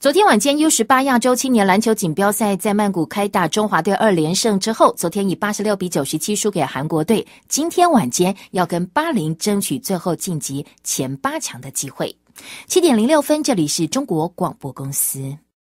昨天晚间，U 十八亚洲青年篮球锦标赛在曼谷开打，中华队二连胜之后，昨天以八十六比九十七输给韩国队。今天晚间要跟巴林争取最后晋级前八强的机会。七点零六分，这里是中国广播公司。